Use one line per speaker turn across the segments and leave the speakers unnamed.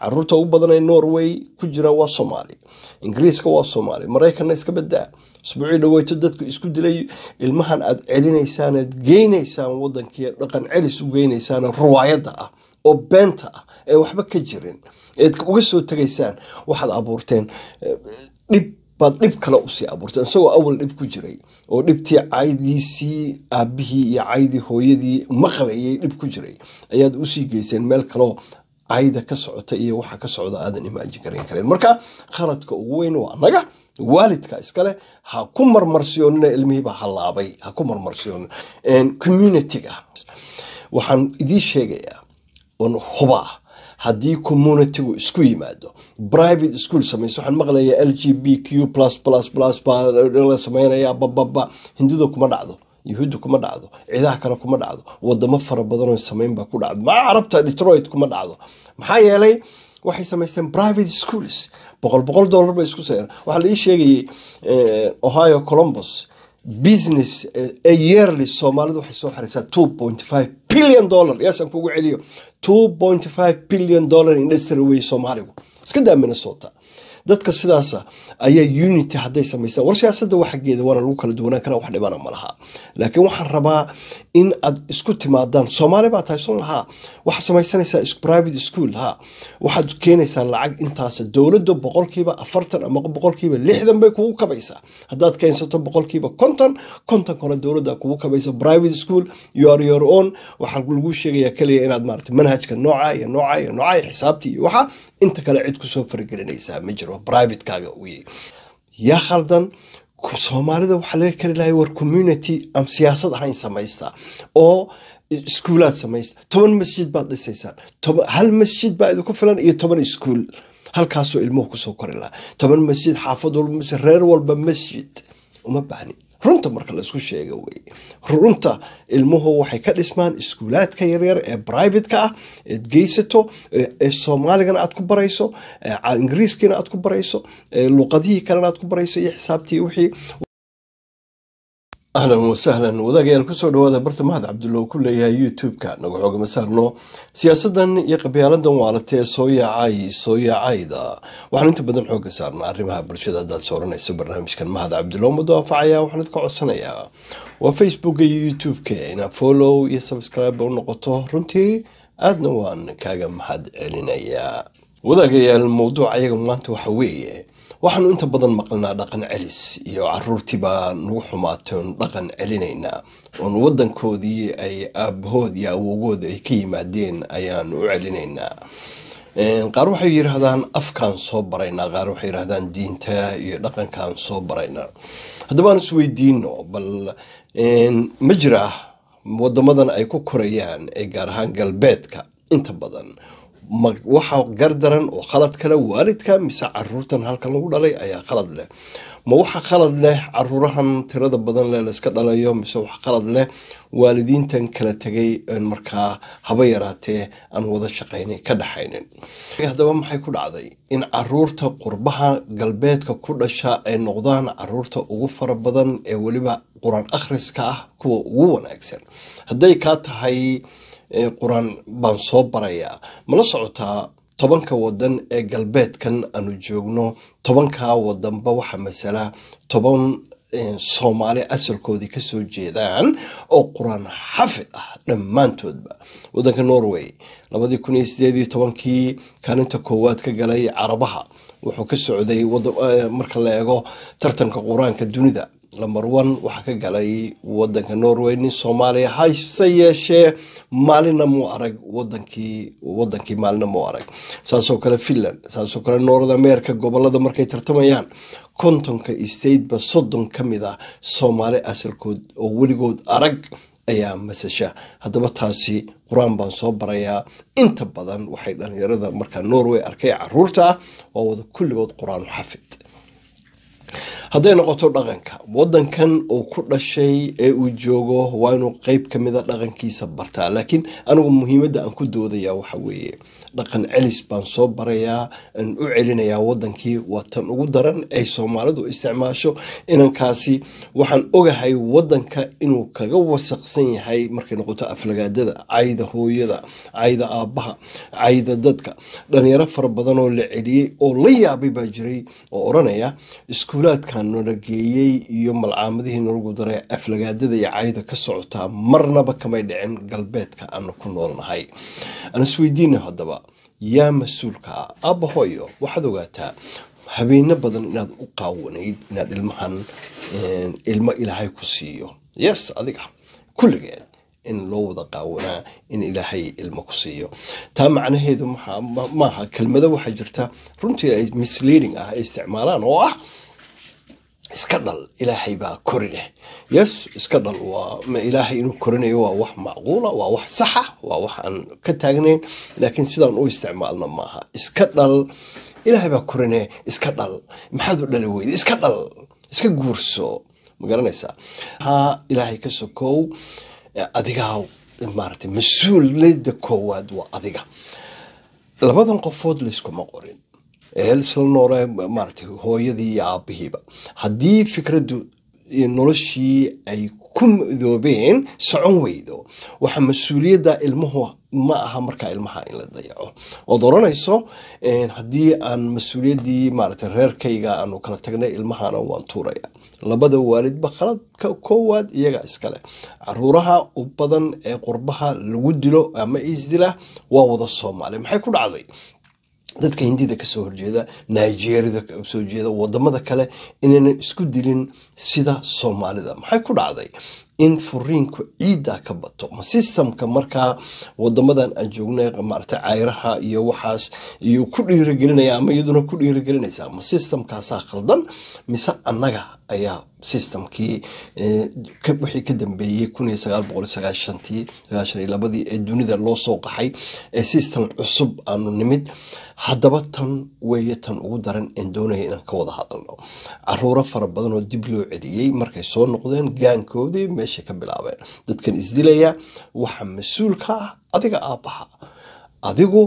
caruurta ugu badan ee norway ku jira waa soomaali ingiriiska waa soomaali maraykanna iska badaa isbuucii dhaweyto dadku isku dilay ilmahan aad celinaysaan aad geynaysaan wadankiiyo dhaqan celis u geynaysaan ruwaayada ah oo beenta ah ee waxba ka jirin eed uga soo tegaysaan waxaad abuurteen eh, dhib baad dhib kale usii abuurteen isagoo awal dhib ku jiray oo dhibtii caydiisii aabihii iyo caydii hooyadii maqlayay dhib ku jiray ayaad usii geyseen meel kaleo ayda ka socota iyo waxa ka socda aadan imaajin karan kareen marka khaladka ugu weyn waa annaga waalidka iskale ha ku marmarsiyoonina ilmihiiba halaabay ha ku marmarsiyoonina communitiga waxaan idiin sheegayaa un hubaa haddii communitigu isku yimaado private school samayso waxaan maqlayaa l g b q plus plus plus baa la samaynayaa bababa hindidu kuma dhacdo yuhuudda kuma dhacdo cidaha kale kuma dhacdo wadamo fara badanoo samaynbaa ku dhacdo maa carabta detroit kuma dhacdo maxaa yeelay waxay samaysteen private schools boqol boqol dollar bay isku sayreen waxaa laii sheegayay eh, ohio columbus business e yearly soomaalidu waxay soo xaraysaa two point five billion dollar yaasaan kugu celiyo two point five billion dollar industry wey soomaaligu iska daa minnesota dadka sidaas ayaa unity haday samaysa war siyaasada waana lagu kala duwanaan karaa wax dhibana ma laha laakiin waxaan rabaa in aad isku timaadaan soomaali baa tahay sun haa waxaad samaysanaysaa private school ha waxaad keenaysaa lacag intaas dowladda boqolkiiba afartan ama boqolkiiba lixdan bay kugu kabaysaa haddaad keensato boqolkiiba konton konton kale dowladda kugu kabaysa private school your your own waxaa lagu sheegayaa kaliya inaad maarata manhajka nooca iyo nooca iyo nooca iyo xisaabta iyo waxa inta kale cid kusoo faragelinaysaa ma jiro ama rivatekaaga u yeey yaa khaldan soomaalida waxaa laga kari lahay war community aan siyaasad ahayn samaystaa oo iskuulaad samaysta toban masjid baad dhisaysaan hal masjid baa idinku filan iyo toban iskuul halkaasoo ilmuhu kusoo kori lahaa toban masjid xaafad walba masjid reer walba masjid uma baahni runta marka laisku sheega wey runta ilmuhu waxay ka dhismaan iskuulaadka yaryar ee brivateka ah eed geysato soomaaligana aad ku barayso ingiriiskiina aad ku barayso luqadihii kalena aad ku barayso iyo xisaabtii wixii ahlan wasahlan wadaagayaal kusoo dhawaada barta mahad cabdulla ku leeyahay youtube-ka nagu xooga masaarno siyaasadan iyo qabyaaladan waa la soo yaacay soo yaacayda waxaan inta badan xooga saarna arrimaha bulshada haddaad sooranayso barnaamijkan mahad cabdulla umad waxaan idka codsanayaa waa facebook iyo youtube-ka inaad follow iyo subscribe u noqoto runtii aadna waan kaaga mahad celinayaa wadaagayaal mowduuca iyaga maanta waxa weeye waxaanu inta badan maqlanaa dhaqan celis iyo caruurtii baa nagu xumaatoon dhaqan celinaynaa oon wadankoodii ay aabahood iyo awogood ay ka yimaadeen ayaan u celinaynaa qaar waxay yidhaahdaan afkaan soo baraynaa qaar waxay yidhahdaan diinta iyo dhaqankaan soo baraynaa haddabaan aan isweydiino bal ma jiraa wadamadan ay ku korayaan ee gaar ahaan galbeedka inta badan waxa gar daran oo khalad kale waalidka mise caruurtan halkan lagu dhalay ayaa khalad leh ma waxa khalad leh caruurahan tirada badan leh layska dhalayo mise wax khalad leh waalidiintan kala tegay markaa haba yaraatee aan wada shaqayn ka dhaxaynin haddaba maxay ku dhacday in caruurta qurbaha galbeedka ku dhasha ay noqdaan caruurta ugu fara badan ee weliba qur-aan akhriska ah kuwa ugu wanaagsan hadday kaa tahay ee qur-aan baan soo barayaa mala socotaa tobanka wadan ee galbeedkan aanu joogno tobanka wadanba waxaa masala toban soomaali asalkoodii kasoo jeedaan oo qur-aan xafid ah dhammaantoodba wadanka norway labadii kun iyo sideedii tobankii kaalinta koowaad ka galay carabaha wuxuu ka socday marka la eego tartanka qur-aanka dunida number one waxaa ka galay wadanka norway nin soomaaliya hase yeeshee maalina muu arag wadankii wadankii maalina muu arag saasoo kale finland saasoo kale north america gobolada markay tartamayaan kontonka stateba soddon ka mid ah soomaali asalkood oo weligood arag ayaa masasha haddaba taasi qur-aan baan soo barayaa inta badan waxay dhallinyarada markaa norway arkay caruurta ah oo wada kulligood qur-aan u xafid hadday noqoto dhaqanka wadankan uu ku dhashay ee uu joogo waa inuu qeyb kamida ah dhaqankiisa bartaa laakiin anigu muhiimada aan ku doodaya waxa weeye dhaqan celis baan soo barayaa aan u celinayaa wadankii waa tan ugu daran ay soomaalidu isticmaasho inankaasi waxaan ogahay wadanka inuu kaga wasaqsan yahay markay noqoto aflagaadada cayda hooyada cayda aabaha cayda dadka dhalinyaro fara badan oo la celiyey oo la yaabay baa jiray oo oranaya iskuulaadka waxaanola geeyey iyo malcaamadihii nalagu daray aflagaadada iyo cayda ka socotaa marnaba kamay dhicin galbeedka aanu ku noolnahay aan isweydiina ah haddaba yaa mas-uulka ah aabbahoyo waxaad ogaataa habeeno badan inaad u qaawanayd inaad ilmahan ilmo ilaahay ku siiyo yes adiga kulligeed in loo wada qaawanaa in ilaahay ilmo ku siiyo taa macnaheedu maaha kelmado waxaa jirta runtii ay misleading ah ay isticmaalaan oo ah iska dhal ilaahay baa korine yes iska dhal waa ilaahay inuu korinayo waa wax macquula waa wax saxa waa wax aan ka taagnayn laakiin sidaan u isticmaalna maaha iska dhal ilaahay baa korine iska dhal maxaad u dhali weyda iska dhal iska guurso ma garanaysaa haa ilaahay ka sokow adigaa maarata mas-uuliyadda koowaad waa adiga labadan qofood layskuma qorin isla noole maarata hooyadii iyo aabihiiba haddii fikradu noloshii ay ku midoobeen socon weydo waxa mas-uuliyadda ilmuhu ma aha markaa ilmaha in la dayaco ood oranayso haddii aan mas-uuliyaddii maarata reerkayga aanu kala tagnay ilmahana waan tuuraya labada waalidba khaladka koowaad iyaga iskale caruuraha u badan ee qurbaha lagu dilo ama isdila waa wada soomaaliya maxay ku dhacday dadka hindida kasoo horjeeda nigeriada soo horjeeda wadamada kale inaynan isku dilin sida soomaalida maxay ku dhacday in furiinku ciidda ka bato ma sistamka markaa wadamadan aan joogna maarata cayraha iyo waxaas iyuu ku dhiiragelinaya ama iyaduna ku dhiiragelinaysa ma sistamkaasaa khaldan mise annaga ayaa sistamkii eh, wixii ka dambeeyey kunsaqoqoaaaadii ee dunida loo soo qaxay ee sistam cusub aanu nimid haddaba tan weeye tan ugu daran en doonaya inaan ka wada hadalno caruuro fara badan oo dib loo celiyey markay soo noqdeen gaankoodii meesha ka bilaabeen dadkan isdilaya waxaa mas-uulka ah adiga aabbaha adigu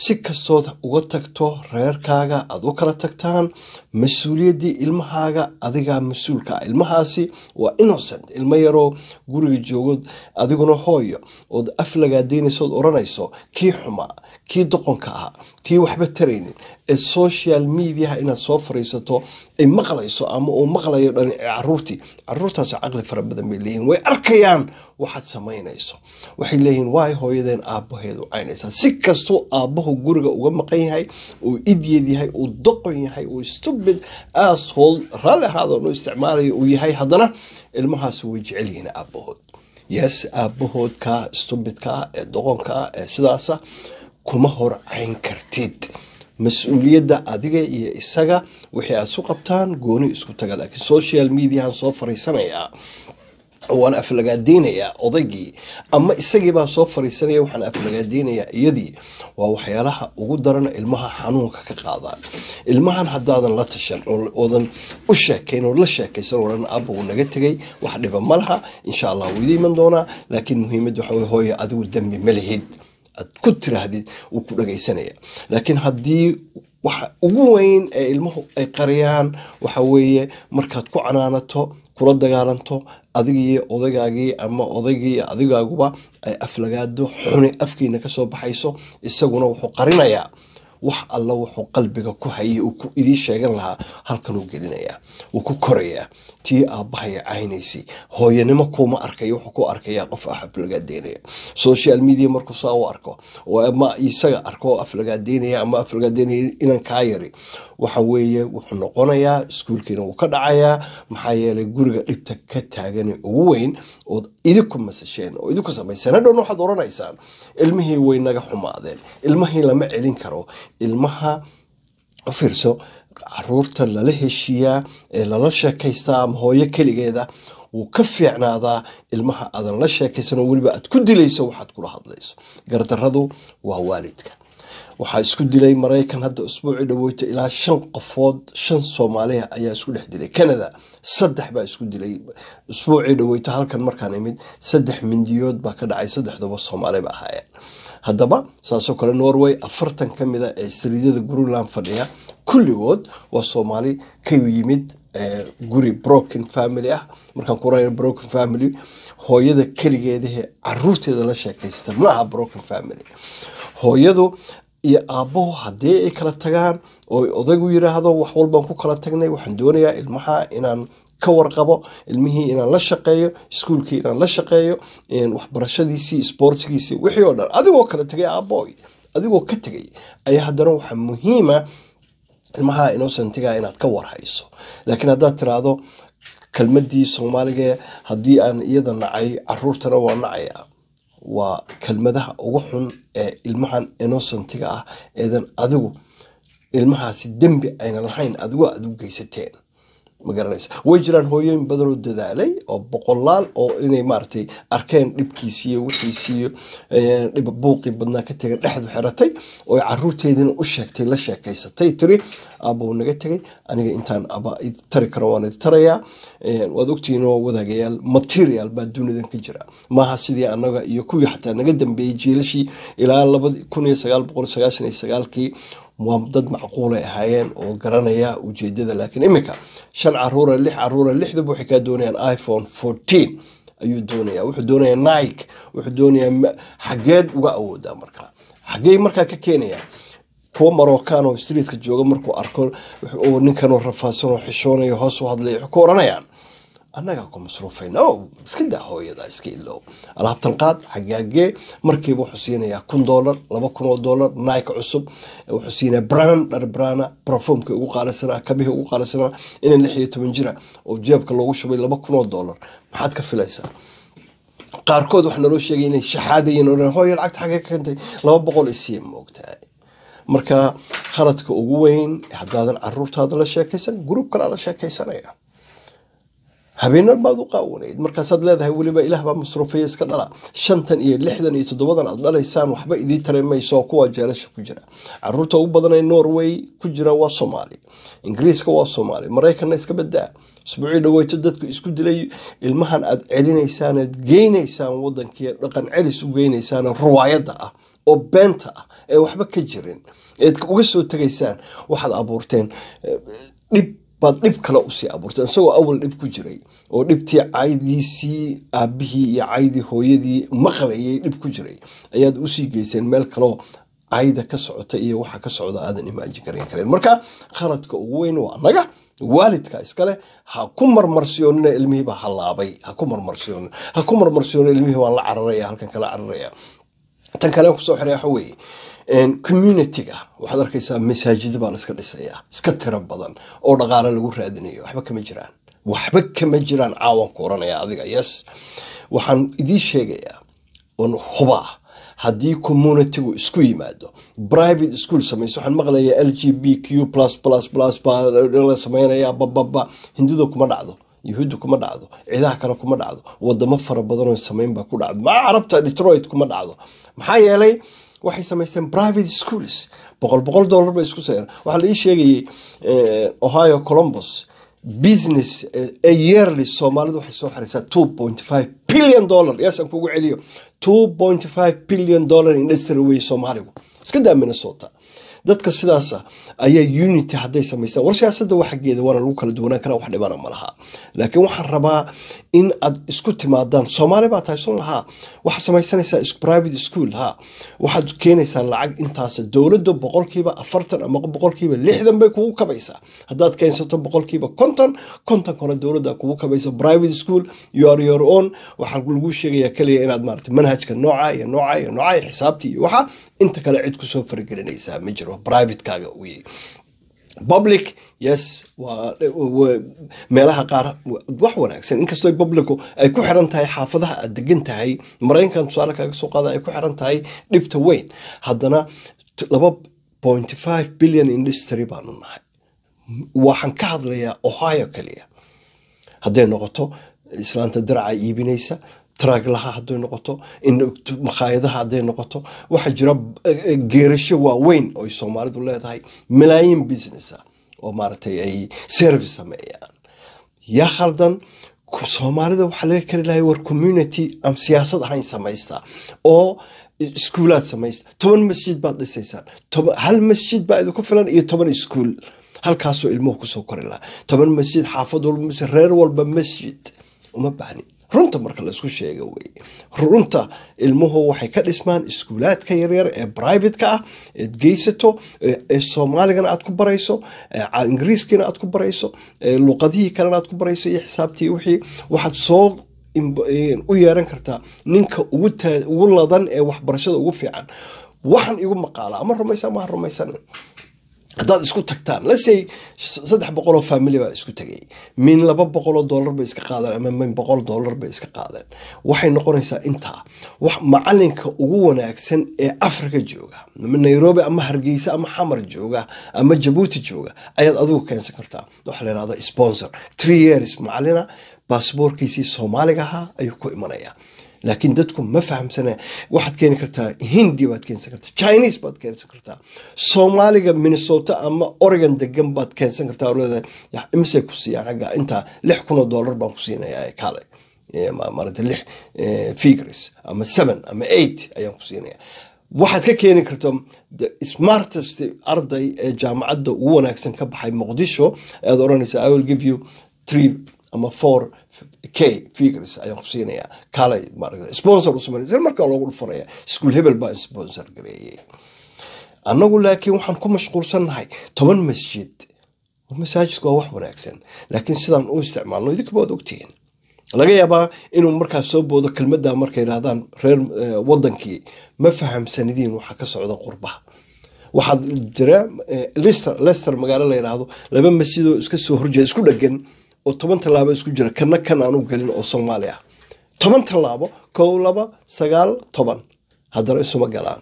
si kastood uga tagto reerkaaga aada u kala tagtaan mas uuliyadii ilmahaaga adigaa mas uulka ah ilmahaasi waa innocent ilmo yaroo guriga joogood adiguna hooyo ood aflagaadaynaysood oranayso kii xumaa kii doqonka ah kii waxba taraynin ee social mediaha inaad soo fariisato ay maqlayso ama uu maqlayo dhan caruurtii caruurtaas caqli fara badan bay leeyihin way arkayaan waxaad samaynayso waxay leeyihin waay hooyadeen aabaheed u caynaysaa si kastuu aabahu guriga uga maqan yahay uu idyeed yahay uu doqon yahay uu stubid asshol raalli ahaadon u isticmaalayo uu yahay haddana ilmahaas way jecel yihiin aabahood yes aabahoodka stubidkaa ee doqonkaa ee sidaasa kuma hor cayn kartid mas-uuliyadda adiga iyo isaga waxay aad su qabtaan gooni isku taga laakiin social mediahan soo fariisanayaa waan aflagaadeynayaa odaygii ama isagiibaa soo fariisanaya waxaan aflagaadeynayaa iyadii waa waxyaalaha ugu daran ilmaha xanuunka ka qaadaan ilmahan hadaadan la tashan oodan u sheekayn oo la sheekaysan odhan aaba uu naga tegay wax dhiba ma laha insha allah wuu idi iman doonaa laakiin muhiimaddu waxaw hooye adigu dambi ma lihid aad ku tiraahdid wuu ku dhagaysanaya laakiin haddii waxa ugu weyn ee ilmuhu ay qariyaan waxa weeye markaad ku canaanato kula dagaalanto adigii odagaagii ama odaygii adigaaguba ay aflagaado xuni afkiina kasoo baxayso isaguna wuxuu qarinayaa wax alla wuxuu qalbiga ku hayay uu idiin sheegan lahaa halkanuu gelinayaa wuu ku korayaa tii aabbahaya caynaysay hooyanimo kuma arkaya wuxuu ku arkayaa qof af lagaa deynaya social media markuu saa u arko oo isaga arko oo deynaya ama af deynaya inan kaa yari waxa weeye wuxuu noqonayaa iskuulkiina wuu ka dhacayaa maxaa yeelay guriga dhibta ka taagane ugu weyn ood idinku masasheen oo idinku samayseen hadhowna waxaad oranaysaan ilmihii way naga xumaadeen ilmahii lama celin karo ilmaha u fiirso caruurta lala heshiiyaa ee lala sheekaystaa ama hooyo keligeeda wuu ka fiicnaadaa ilmaha aadan la sheekaysanoo weliba aad ku dilayso waxaad kula hadlayso gardaradu waa waalidka waxaa isku dilay maraykan hadda usbuuci dhaweyta ilaa shan qofood shan soomaaliya ayaa isku dhex dilay canada saddex baa isku dilay usbuucii dhaweyta halkan markaan imid saddex mindiyood baa ka dhacay saddexdaba soomaaliba ahaayeen haddaba saasoo kale norway afartan ka mid a ah ee sariidyada greenland fadhiya kulligood waa soomaali ka yimid guri broken family ah markaan kura broken family hooyada keligeedahee caruurteeda la sheekaysta ma broken family hooyadu iyo aabbaho haddii ay kala tagaan oo odaygu yiraahdo wax walbaan ku kala tagnay waxaan doonayaa ilmaha inaan ka warqabo ilmihii inaan la shaqeeyo iskuulkii inaan la shaqeeyo waxbarashadiisii isboortigiisii wixii oo dhan adigoo kala tegay aabbo adigoo ka tegay ayaa haddana waxaa muhiima ah ilmaha inoosan inaad ka warhayso laakiin haddaad tiraahdo kelmadii soomaaliga haddii aan iyada nacay caruurtana waa nacaya waa kelmadaha ugu xun ee ilmahan inosentiga ah eedan adigu ilmahaasi dembi ayna lahayn adigoo aad geysateen magaranaysa way jiraan hooyooyin badanoo dadaalay oo boqolaal oo inay maaragtay arkeen dhibkiisiiyo wixiisiiyo eh, dhibabuuqii badnaa ka tegan dhexdu xiratay oo caruurteediina u sheegtay la sheekaysatay tiri aabou naga tegay aniga intaan aba tari karo waan idi tarayaa eh, waad ogtiinoo wadaagayaal material baa dunidan ka jira maaha sidii annaga iyo kuwii xataa naga dambeeyey jiilashii ilaa labadi kun iyo sagaal boqol sagaashan iyo sagaalkii dad macquulay ahaayeen oo garanaya ujeedada laakiin iminka shan caruure lix caruure lixdaba waxay kaa doonayaan iphone fourteen ayuu doonaya wuxuu doonaya nike wuxuu doonaya xageed uga awoodaa markaa xagey markaa ka keenaya kuwa marocaan oo streetka jooga markuu arko ninkanoo rafaadsanoo xishoonayo hoos u hadlay waxay ku oranayaan annagaa ku masruufayna o iska daa hooyada iska ilow alaabtan qaad xagaagee markiiba wuxuu siinayaa kun doolar laba kun oo doolar naayka cusub wuxuu siinayaa brand dhar brana brafomkii ugu qaalisanaa kabihii ugu qaalisanaa inaan lix iyo toban jira oo jeebka loogu shubay laba kun oo doolar maxaad ka filaysaa qaarkood waxaa naloo sheegay inay shaxaadayeen o hooya lacagta xagee ka kentay laba boqol isiya moogtahay marka khaladka ugu weyn haddaadan caruurtaada la sheekaysan gruub kalaa la sheekaysanaya habeenar baad u qaawanayd markaasaad leedahay weliba ilaah baa masruufiya iska dhala shantan iyo lixdan iyo toddobadan aad dhalaysaan waxba idii tareemayso kuwa jeelasha ku jira caruurta ugu badan ee norway ku jira waa soomaali ingiriiska waa soomaali maraykanna iska badaa isbuucii dhaweyto dadku isku dilay ilmahan aad celinaysaan aad geynaysaan wadankiiyo dhaqan celis u geynaysaan ruwaayadda ah oo beenta ah ee waxba ka jirin eed uga soo tegaysaan waxaad abuurteen eh, dhib baad dhib kale usii abuurtay isagoo awal dhib ku jiray oo dhibtii caydiisii aabihii iyo caydii hooyadii maqlayay dhib ku jiray ayaad usii geyseen meel kaleo cayda ka socota iyo waxa ka socda aadan imaajin karan kareen marka khaladka ugu weyn waa naga waalidka iskale ha ku marmarsiyoonina ilmihiiba halaabay ha ku marmarsiyoonina ha ku marmarsiyoonina ilmihii waan la cararaya halkan kala cararaya tan kale kusoo xiraya waxa weeye communitiga waxaad arkaysaa masaajid baa la iska dhisayaa iska tiro badan oo dhaqaale lagu raadinayo waxba kama jiraan waxba kama jiraan caawanku oranaya adiga yes waxaan idiin sheegayaa un hubaa haddii communitigu isku yimaado private school samayso waxaan maqlayaa l g b q plus plus plus baa samaynayaa bababa hindidu kuma dhacdo yuhuudda kuma dhacdo ciidaha kale kuma dhacdo wadamo fara badanoo samayn baa ku dhacdo maa carabta detroit kuma dhacdo maxaa yeelay waxay sameysteen private schools boqol boqol dollar bay isku sayan waxaa laii sheegayay eh, ohio columbus business eh, a yearly soomaalidu waxay soo xaraysaa two point five billion dollar yaasaan kugu celiyo two point five billion dollar industry wey soomaaligu iska daa minnesota dadka sidaasa ayaa unity haday samaysa war siyaasada waa xaggeeda waana lagu kala duwanaan kara wax dhibana malaha laakiin waxaan rabaa in aad isku timaadaan soomaali baa tahay soo maha waxaad samaysanaysaa private school ha waxaad keenaysaa lacag intaasa dowladda boqolkiiba afartan ama boqolkiiba lixdan bay kugu kabaysaa haddaad keensato boqolkiiba konton konton kale dowladda kugu kabaysa private school your your own waxaa lagu sheegayaa kaliya inaad maarata manhajka nooca iyo nooca iyo nooca iyo xisaabtii iyo waxa inta kale cid kusoo faragelinaysaa ma jiro oo privatekaaga u public yes meelaha qaar wax wanaagsan inkasto public ay ku xiran tahay xaafadaha aad degan tahay maraykanka tusaale kaaga soo qaada ay ku xiran tahay dhibta weyn haddana laba point five billion industry baanu nahay waxaan ka hadlayaa ohio kaliya hadday noqoto islaanta diraca iibinaysa traglaha haday noqoto makhaayadaha haday noqoto waxaa jira eh, geerasho waaweyn oo soomaalidu leedahay malaayiin business ah oo maaratay ay service sameeyaan yaa khaldan soomaalida waxaa laga kari lahay war community aan siyaasad ahayn samaystaa oo iskuulaad samaystaa toban masjid baad dhisaysaan hal masjid baa idinku filan iyo toban iskuul halkaasoo ilmuhu kusoo kori lahaa toban masjid xaafad walba masjid reer walba masjid uma baahnin runta marka laisku sheega wey runta ilmuhu waxay ka dhismaan iskuulaadka yaryar ee brivateka ah eed geysato soomaaligana aad ku barayso ingiriiskiina aad ku barayso luqadihii kalena aad ku barayso iyo xisaabtii wixii waxaad soo u yeeran kartaa ninka ugu ladan ee waxbarashada ugu fiican waxaan igu maqaala ama rumaysan maa rumaysan haddaad isku tagtaan lasey saddex boqol oo famili baa isku tagay min laba boqol oo bay iska qaadeen ama min boqol dolar bay iska qaadeen waxay noqonaysaa intaa wax macalinka ugu wanaagsan ee africa jooga nairobi ama hargeysa ama xamar jooga ama jabuuti jooga ayaad adigu keensan kartaa waxa la yirahda sponsor three years macalina baasboorkiisii soomaaliga ahaa ayuu ku imanayaa laakiin dadku ma fahamsana waxaad keeni kartaa hindi baad keensan kartaa chineese baad keensan kartaa soomaaliga minnesota ama oregon degan baad keensan kartaa leedahay imisay ku siiyaan agga intaa lix kunoo dollar baan ku siinayaa kaalay maarata lix figures ama seven ama eight ayaan ku siinaya waxaad ka keeni karta smartest arday ee jaamacadda ugu wanaagsan ka baxay muqdisho ayaad oranaysa i will give you three ama four k figres ayaan ku siinayaa kalay sponsor u sameynay markaa loogu dhufanaya iskuol hebel baa sponsor gareeyay annagu laakiin waxaan ku mashquulsannahay toban masjid masaajidku waa wax wanaagsan laakiin sidaan u isticmaalno idinkuba waad ogtihiin laga yaabaa inuu markaas soo boodo kelmadda markay yidhaahdaan reer eh, waddankii ma fahamsanidiin waxa ka socda qurbaha waxaad jira eh, lester lester magaalo la yidhaahdo laba masjidoo iska soo horjeeda isku dhegan oo toban tallaabo isku jira kana kan aanu gelin oo soomaali toban talaabo kow laba sagaal toban haddana isuma galaan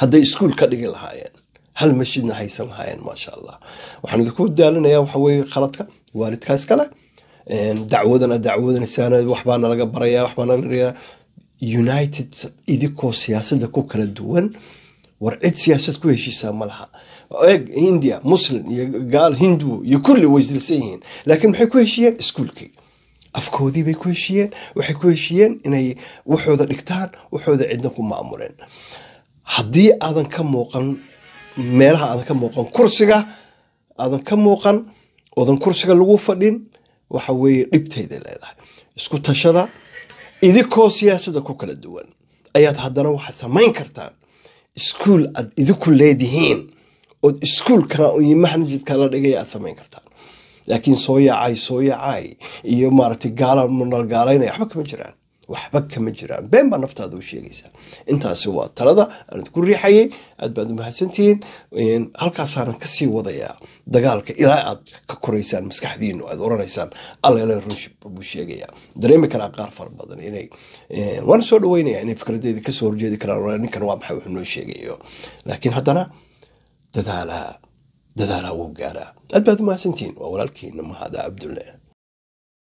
hadday iskuul ka dhigi lahaayeen hal masjidna haysan lahaayeen maasha allah waxaan idinku daalinaya waxa weye khaladka waalidka iskale dacwadana dacwadansan waxbaa nalaga baraya waxbaa nalaga united idikoo siyaasada ku kala duwan war cid siyaasad ku heshiisaa malaha eeg hindia muslin iyo gaal hindu iyo kulli way isdilsan yihiin laakiin maxay ku heshiyeen iskuolkii afkoodii bay ku heshiyeen waxay ku heshiyeen inay waxooda dhigtaan waxooda cidna ku maamuleen haddii aadan ka muuqan meelaha aadan ka muuqan kursiga aadan ka muuqan oodan kursiga lagu fadhin waxa weeye dhibtayday leedahay isku tashada idinkoo siyaasada ku kala duwan ayaad haddana waxaad samayn kartaan iskuul aad idinku leedihiin ood iskuulka iyo maxnajidka la dhigay aad samayn kartaa laakiin soo yaacay soo yaacay iyo maaragtay gaala munalgaalaynaya waxba kama jiraan waxba kama jiraan been baa naftaada u sheegaysaa intaasi waa talada aan idinku riixayay aad baad umahadsantihiin halkaasaanan kasii wadayaa dagaalka ilaa aad ka koraysaan maskaxdiinu aad oranaysaan allele runshi buu dareemi karaa qaar fara badan inay waana soo dhaweynaya inay fikradeedii kasoo horjeedi karaan ninkan waa maxay wuxuu noo sheegayo laakiin haddana dadaalaa dadaalaa wuu gaaraa aad baad umahadsantihiin waa walaalkiina mahada cabdulle